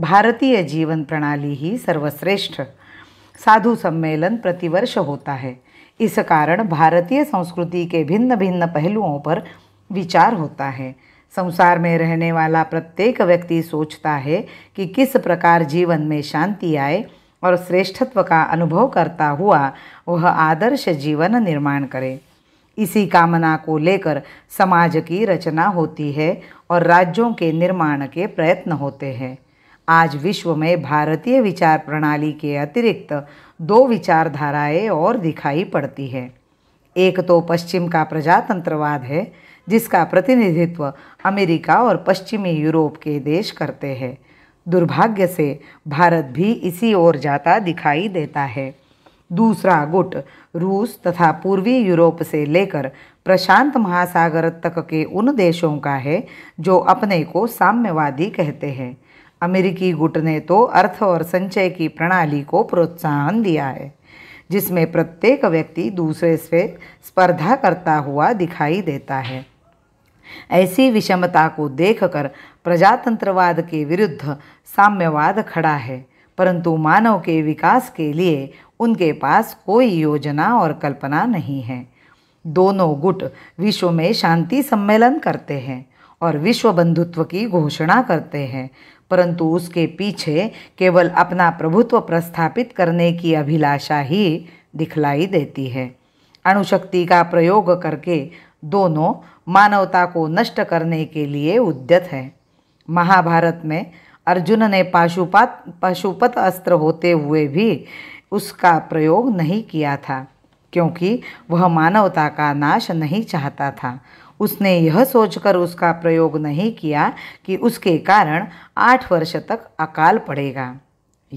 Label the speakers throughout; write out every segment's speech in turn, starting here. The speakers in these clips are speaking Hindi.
Speaker 1: भारतीय जीवन प्रणाली ही सर्वश्रेष्ठ साधु सम्मेलन प्रतिवर्ष होता है इस कारण भारतीय संस्कृति के भिन्न भिन्न पहलुओं पर विचार होता है संसार में रहने वाला प्रत्येक व्यक्ति सोचता है कि किस प्रकार जीवन में शांति आए और श्रेष्ठत्व का अनुभव करता हुआ वह आदर्श जीवन निर्माण करे इसी कामना को लेकर समाज की रचना होती है और राज्यों के निर्माण के प्रयत्न होते हैं आज विश्व में भारतीय विचार प्रणाली के अतिरिक्त दो विचारधाराएं और दिखाई पड़ती है एक तो पश्चिम का प्रजातंत्रवाद है जिसका प्रतिनिधित्व अमेरिका और पश्चिमी यूरोप के देश करते हैं दुर्भाग्य से भारत भी इसी ओर जाता दिखाई देता है दूसरा गुट रूस तथा पूर्वी यूरोप से लेकर प्रशांत महासागर तक के उन देशों का है जो अपने को साम्यवादी कहते हैं अमेरिकी गुट ने तो अर्थ और संचय की प्रणाली को प्रोत्साहन दिया है जिसमें प्रत्येक व्यक्ति दूसरे से स्पर्धा करता हुआ दिखाई देता है ऐसी विषमता को देखकर प्रजातंत्रवाद के विरुद्ध साम्यवाद खड़ा है परंतु मानव के विकास के लिए उनके पास कोई योजना और कल्पना नहीं है दोनों गुट विश्व में शांति सम्मेलन करते हैं और विश्व बंधुत्व की घोषणा करते हैं परंतु उसके पीछे केवल अपना प्रभुत्व प्रस्थापित करने की अभिलाषा ही दिखलाई देती है अणुशक्ति का प्रयोग करके दोनों मानवता को नष्ट करने के लिए उद्यत हैं महाभारत में अर्जुन ने पाशुपात पशुपत अस्त्र होते हुए भी उसका प्रयोग नहीं किया था क्योंकि वह मानवता का नाश नहीं चाहता था उसने यह सोचकर उसका प्रयोग नहीं किया कि उसके कारण आठ वर्ष तक अकाल पड़ेगा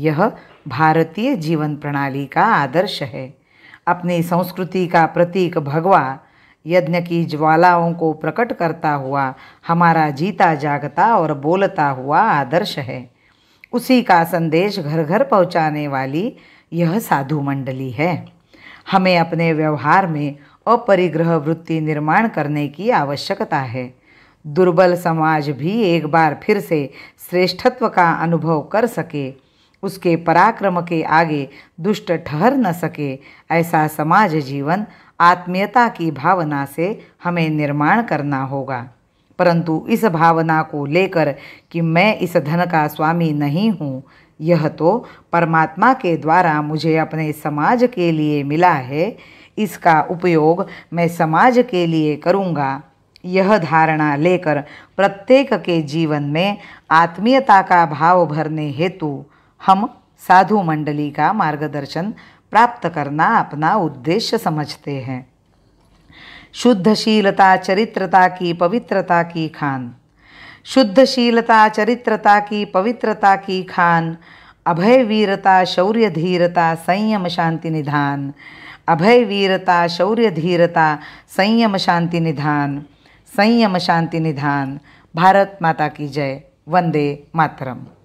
Speaker 1: यह भारतीय जीवन प्रणाली का आदर्श है अपनी संस्कृति का प्रतीक भगवा यज्ञ की ज्वालाओं को प्रकट करता हुआ हमारा जीता जागता और बोलता हुआ आदर्श है उसी का संदेश घर घर पहुंचाने वाली यह साधु मंडली है हमें अपने व्यवहार में अपरिग्रह वृत्ति निर्माण करने की आवश्यकता है दुर्बल समाज भी एक बार फिर से श्रेष्ठत्व का अनुभव कर सके उसके पराक्रम के आगे दुष्ट ठहर न सके ऐसा समाज जीवन आत्मीयता की भावना से हमें निर्माण करना होगा परंतु इस भावना को लेकर कि मैं इस धन का स्वामी नहीं हूँ यह तो परमात्मा के द्वारा मुझे अपने समाज के लिए मिला है इसका उपयोग मैं समाज के लिए करूँगा यह धारणा लेकर प्रत्येक के जीवन में आत्मीयता का भाव भरने हेतु हम साधु मंडली का मार्गदर्शन प्राप्त करना अपना उद्देश्य समझते हैं शुद्धशीलता चरित्रता की पवित्रता की खान शुद्धशीलता चरित्रता की पवित्रता की खान अभय वीरता शौर्य धीरता संयम शांति निधान अभय वीरता शौर्य धीरता संयम शांति निधान संयम शांति निधान भारत माता की जय वंदे मातरम